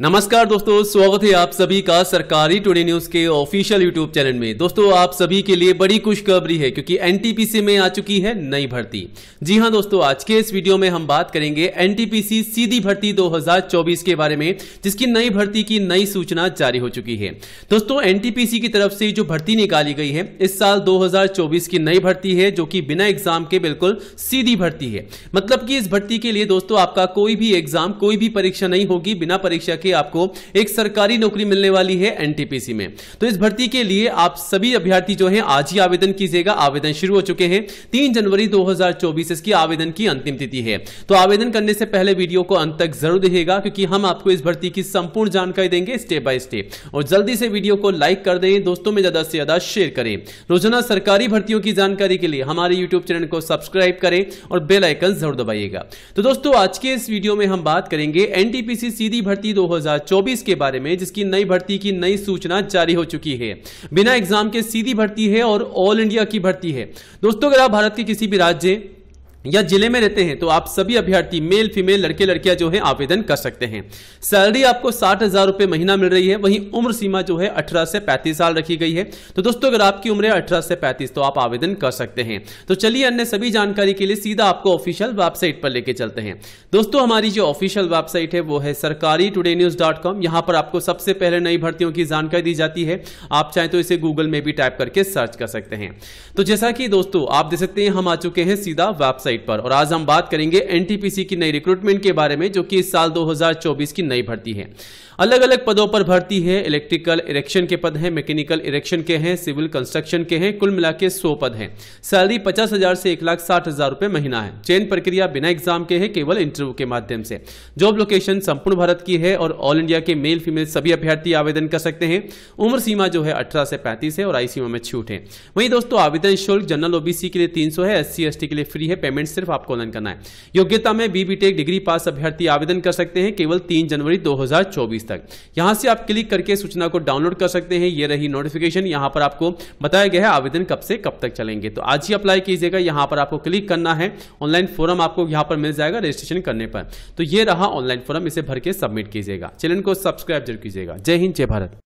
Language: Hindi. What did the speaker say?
नमस्कार दोस्तों स्वागत है आप सभी का सरकारी टुडे न्यूज के ऑफिशियल यूट्यूब चैनल में दोस्तों आप सभी के लिए बड़ी खुशखबरी है क्योंकि एनटीपीसी में आ चुकी है नई भर्ती जी हां दोस्तों आज के इस वीडियो में हम बात करेंगे एनटीपीसी सीधी भर्ती 2024 के बारे में जिसकी नई भर्ती की नई सूचना जारी हो चुकी है दोस्तों एनटीपीसी की तरफ से जो भर्ती निकाली गई है इस साल दो की नई भर्ती है जो की बिना एग्जाम के बिल्कुल सीधी भर्ती है मतलब की इस भर्ती के लिए दोस्तों आपका कोई भी एग्जाम कोई भी परीक्षा नहीं होगी बिना परीक्षा करके आपको एक सरकारी नौकरी मिलने वाली है एनटीपीसी में तो इस भर्ती के लिए आप सभी अभ्यर्थी जो है आज ही आवेदन कीजिएगा आवेदन शुरू हो चुके हैं तीन जनवरी दो इसकी आवेदन की अंतिम तिथि है तो आवेदन करने से पहले वीडियो को अंत तक जरूर देखिएगा क्योंकि हम आपको इस भर्ती की संपूर्ण जानकारी देंगे स्टेप बाय स्टेप और जल्दी से वीडियो को लाइक कर दें दोस्तों में ज्यादा से ज्यादा शेयर करें रोजाना सरकारी भर्तियों की जानकारी के लिए हमारे यूट्यूब चैनल को सब्सक्राइब करें और बेल आइकन जरूर दबाइएगा तो दोस्तों आज के इस वीडियो में हम बात करेंगे एनटीपीसी सीधी भर्ती दो 2024 के बारे में जिसकी नई भर्ती की नई सूचना जारी हो चुकी है बिना एग्जाम के सीधी भर्ती है और ऑल इंडिया की भर्ती है दोस्तों अगर आप भारत के किसी भी राज्य या जिले में रहते हैं तो आप सभी अभ्यर्थी मेल फीमेल लड़के लड़कियां जो है आवेदन कर सकते हैं सैलरी आपको साठ हजार रुपए महीना मिल रही है वहीं उम्र सीमा जो है अठारह से पैंतीस साल रखी गई है तो दोस्तों अगर आपकी उम्र है अठारह से 35 तो आप आवेदन कर सकते हैं तो चलिए अन्य सभी जानकारी के लिए सीधा आपको ऑफिशियल वेबसाइट पर लेके चलते हैं दोस्तों हमारी जो ऑफिशियल वेबसाइट है वो है सरकारी टुडे न्यूज डॉट कॉम यहाँ पर आपको सबसे पहले नई भर्तियों की जानकारी दी जाती है आप चाहे तो इसे गूगल में भी टाइप करके सर्च कर सकते हैं तो जैसा कि दोस्तों आप देख सकते हैं हम आ चुके हैं सीधा वेबसाइट वेबसाइट पर और आज हम बात करेंगे एनटीपीसी की नई रिक्रूटमेंट के बारे में जो कि इस साल 2024 की नई भर्ती है अलग अलग पदों पर भर्ती है इलेक्ट्रिकल इरेक्शन के पद हैं मैकेनिकल इरेक्शन के हैं सिविल कंस्ट्रक्शन के हैं कुल मिला के सौ पद हैं सैलरी पचास हजार से एक लाख साठ हजार रुपए महीना है चयन प्रक्रिया बिना एग्जाम के है केवल इंटरव्यू के माध्यम से जॉब लोकेशन संपूर्ण भारत की है और ऑल इंडिया के मेल फीमेल सभी अभ्यर्थी आवेदन कर सकते हैं उम्र सीमा जो है अठारह से पैंतीस है और आई सीमा में छूट है वहीं दोस्तों आवेदन शुल्क जनरल ओबीसी के लिए तीन है एस सी के लिए फ्री है पेमेंट पेमेंट सिर्फ आपको ऑनलाइन करना है योग्यता में बीबीटेक डिग्री पास अभ्यर्थी आवेदन कर सकते हैं केवल तीन जनवरी दो तक यहां से आप क्लिक करके सूचना को डाउनलोड कर सकते हैं ये रही नोटिफिकेशन यहां पर आपको बताया गया है आवेदन कब से कब तक चलेंगे तो आज ही अप्लाई कीजिएगा यहां पर आपको क्लिक करना है ऑनलाइन फॉर्म आपको यहां पर मिल जाएगा रजिस्ट्रेशन करने पर तो ये रहा ऑनलाइन फॉर्म इसे भर के सबमिट कीजिएगा चैनल को सब्सक्राइब जरूर कीजिएगा जय हिंद जय भारत